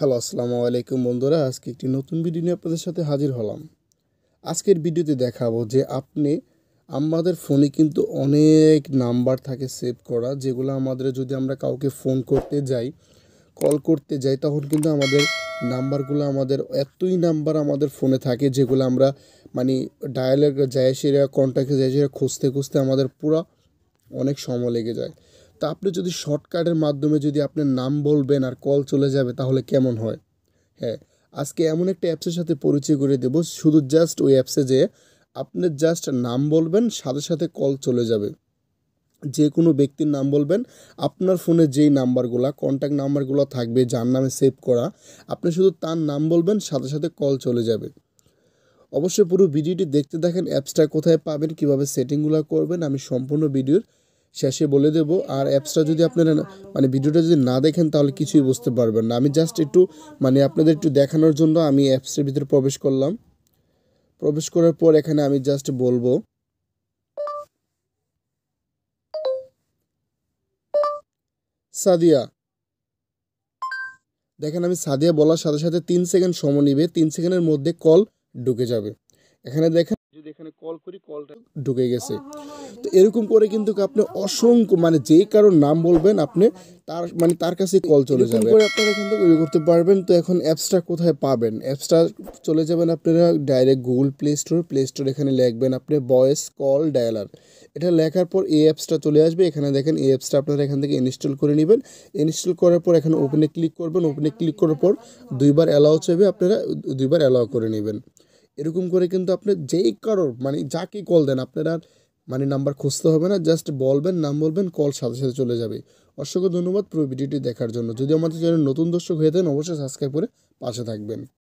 hello আসসালামু আলাইকুম বন্ধুরা আজকে একটি নতুন ভিডিও নিয়ে আপনাদের সাথে হাজির হলাম আজকের ভিডিওতে দেখাবো যে আপনি আমাদের ফোনে কিন্তু অনেক নাম্বার থাকে সেভ করা যেগুলো আমাদের যদি আমরা কাউকে ফোন করতে যাই কল করতে যাই তখন কিন্তু আমাদের নাম্বারগুলো আমাদের এতই নাম্বার আমাদের ফোনে থাকে যেগুলো আমরা মানে ডায়ালের যায় সেরা কন্ট্যাক্টে যায় সেরা খুঁজতে খুঁজতে আমাদের পুরো অনেক সময় লেগে যায় তা আপনি যদি শর্টকাটের মাধ্যমে যদি আপনার নাম বলবেন আর কল চলে যাবে তাহলে কেমন হয় হ্যাঁ আজকে এমন একটা অ্যাপসের সাথে পরিচয় করে দেব শুধু জাস্ট ওই অ্যাপসে যে আপনি জাস্ট নাম বলবেন সাথে সাথে কল চলে যাবে যে কোনো ব্যক্তির নাম বলবেন আপনার ফোনে যেই নাম্বারগুলো কন্ট্যাক্ট নাম্বারগুলো থাকবে যার নামে সেভ করা আপনি শুধু তার নাম বলবেন সাথে সাথে কল চলে যাবে অবশ্যই পুরো ভিডিওটি দেখতে দেখেন অ্যাপসটা কোথায় পাবেন কিভাবে সেটিংগুলো করবেন আমি সম্পূর্ণ ভিডিওর শেষে বলে দেব আর অ্যাপসটা যদি আপনারা মানে ভিডিওটা যদি না দেখেন তাহলে কিছুই বুঝতে পারবেন না আমি জাস্ট একটু মানে আপনাদের একটু দেখানোর জন্য আমি অ্যাপসের ভিতরে প্রবেশ করলাম প্রবেশ করার পর এখানে আমি জাস্ট বলবো সাদিয়া দেখেন আমি সাদিয়া বলার সাথে সাথে তিন সেকেন্ড সময় নিবে তিন সেকেন্ডের মধ্যে কল ঢুকে যাবে এখানে দেখেন যদি এখানে কল করি কলটা ঢুকে গেছে তো এরকম করে কিন্তু আপনি অসংখ্য মানে যে কারোর নাম বলবেন আপনি তার মানে তার কাছে কল চলে যাবে আপনারা কিন্তু ইয়ে করতে পারবেন তো এখন অ্যাপসটা কোথায় পাবেন অ্যাপসটা চলে যাবেন আপনারা direct Google Play Store Play Store এখানে লিখবেন আপনি ভয়েস কল ডায়ালার এটা লেখার পর এই অ্যাপসটা চলে আসবে এখানে দেখেন এই অ্যাপসটা আপনারা এখান থেকে ইনস্টল করে নেবেন ইনস্টল করার পর এখানে ওপেনে ক্লিক করবেন ওপেনে ক্লিক করার পর দুইবার অ্যালাউ চাইবে আপনারা দুইবার অ্যালাউ করে নেবেন এরকম করে কিন্তু আপনি যেই কারোর মানে যাকে কল দেন আপনার আর মানে নাম্বার খুঁজতে হবে না জাস্ট বলবেন নাম বলবেন কল সাথে সাথে চলে যাবে অসংখ্য ধন্যবাদ পুরো ভিডিওটি দেখার জন্য যদি আমাদের চ্যানেল নতুন দর্শক হয়ে থাকেন অবশ্যই সাবস্ক্রাইব করে পাশে থাকবেন